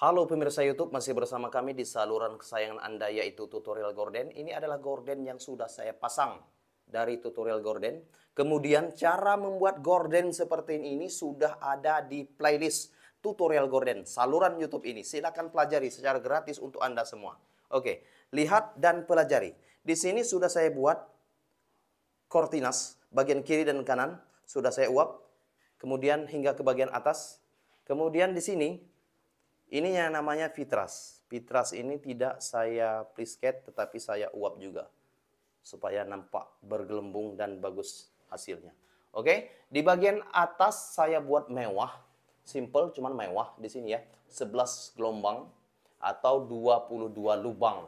Halo pemirsa YouTube, masih bersama kami di saluran kesayangan Anda yaitu tutorial gorden. Ini adalah gorden yang sudah saya pasang dari tutorial gorden. Kemudian cara membuat gorden seperti ini sudah ada di playlist tutorial gorden saluran YouTube ini. Silakan pelajari secara gratis untuk Anda semua. Oke, lihat dan pelajari. Di sini sudah saya buat kortinas bagian kiri dan kanan sudah saya uap. Kemudian hingga ke bagian atas. Kemudian di sini ini yang namanya fitras. Fitras ini tidak saya prisket tetapi saya uap juga supaya nampak bergelembung dan bagus hasilnya. Oke, okay? di bagian atas saya buat mewah, simple cuman mewah di sini ya. 11 gelombang atau 22 lubang.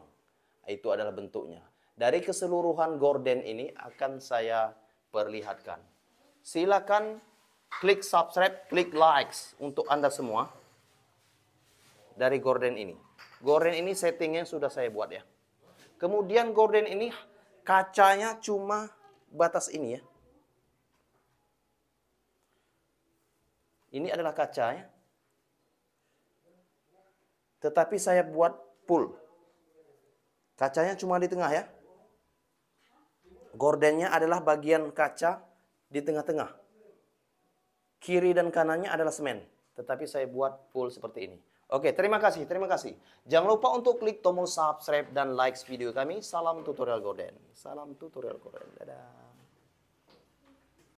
Itu adalah bentuknya. Dari keseluruhan gorden ini akan saya perlihatkan. Silakan klik subscribe, klik likes untuk Anda semua dari gorden ini. Gorden ini settingnya sudah saya buat ya. Kemudian gorden ini kacanya cuma batas ini ya. Ini adalah kacanya. Tetapi saya buat pull. Kacanya cuma di tengah ya. Gordennya adalah bagian kaca di tengah-tengah. Kiri dan kanannya adalah semen. Tetapi saya buat full seperti ini. Oke, terima kasih, terima kasih. Jangan lupa untuk klik tombol subscribe dan like video kami. Salam tutorial Gorden. Salam tutorial Gorden. Dadah.